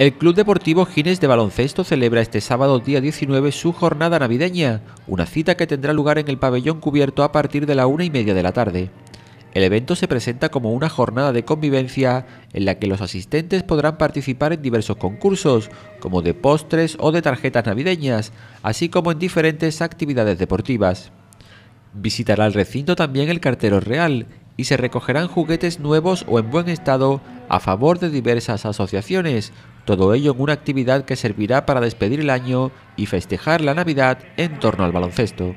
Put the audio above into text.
El Club Deportivo Gines de Baloncesto celebra este sábado día 19 su jornada navideña, una cita que tendrá lugar en el pabellón cubierto a partir de la una y media de la tarde. El evento se presenta como una jornada de convivencia en la que los asistentes podrán participar en diversos concursos, como de postres o de tarjetas navideñas, así como en diferentes actividades deportivas. Visitará el recinto también el cartero real y se recogerán juguetes nuevos o en buen estado a favor de diversas asociaciones, todo ello en una actividad que servirá para despedir el año y festejar la Navidad en torno al baloncesto.